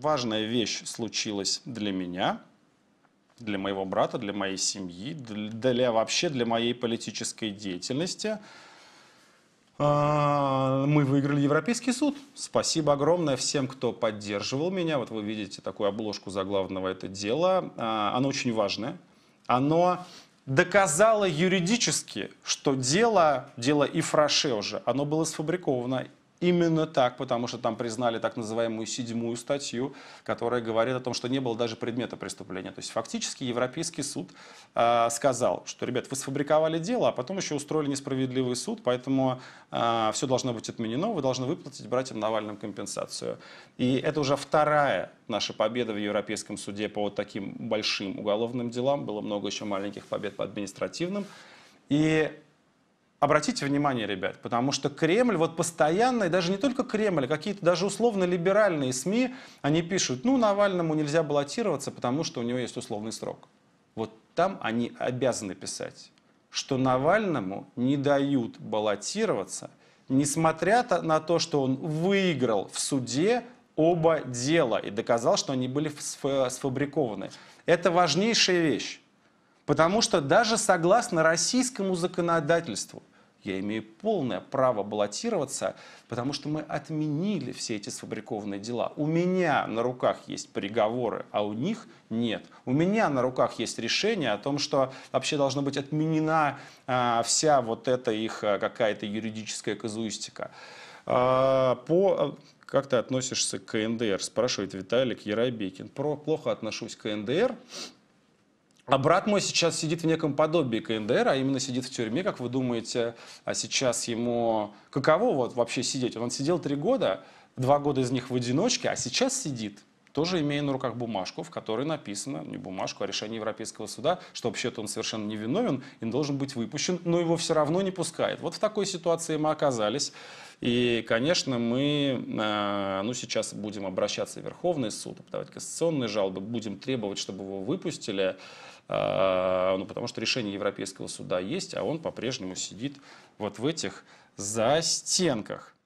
важная вещь случилась для меня, для моего брата, для моей семьи, для, вообще для моей политической деятельности. А, мы выиграли Европейский суд. Спасибо огромное всем, кто поддерживал меня. Вот вы видите такую обложку заглавного это дела. А, оно очень важное. Оно доказало юридически, что дело, дело и фраше уже, оно было сфабриковано Именно так, потому что там признали так называемую седьмую статью, которая говорит о том, что не было даже предмета преступления. То есть фактически Европейский суд э, сказал, что, ребят, вы сфабриковали дело, а потом еще устроили несправедливый суд, поэтому э, а, все должно быть отменено, вы должны выплатить братьям Навальным компенсацию. И это уже вторая наша победа в Европейском суде по вот таким большим уголовным делам. Было много еще маленьких побед по административным. И Обратите внимание, ребят, потому что Кремль вот постоянно, и даже не только Кремль, а какие-то даже условно-либеральные СМИ, они пишут, ну, Навальному нельзя баллотироваться, потому что у него есть условный срок. Вот там они обязаны писать, что Навальному не дают баллотироваться, несмотря на то, что он выиграл в суде оба дела и доказал, что они были сфабрикованы. Это важнейшая вещь. Потому что даже согласно российскому законодательству, я имею полное право баллотироваться, потому что мы отменили все эти сфабрикованные дела. У меня на руках есть приговоры, а у них нет. У меня на руках есть решение о том, что вообще должна быть отменена э, вся вот эта их э, какая-то юридическая казуистика. Э, по как ты относишься к КНДР? Спрашивает Виталик Яробекин. Про плохо отношусь к КНДР. А брат мой сейчас сидит в неком подобии КНДР, а именно сидит в тюрьме, как вы думаете, а сейчас ему каково вот вообще сидеть? Он сидел три года, два года из них в одиночке, а сейчас сидит тоже имея на руках бумажку, в которой написано, не бумажку, а решение Европейского суда, что вообще-то он совершенно невиновен и должен быть выпущен, но его все равно не пускает. Вот в такой ситуации мы оказались. И, конечно, мы а, ну, сейчас будем обращаться в Верховный суд, подавать кассационные жалобы, будем требовать, чтобы его выпустили, а, ну, потому что решение Европейского суда есть, а он по-прежнему сидит вот в этих застенках.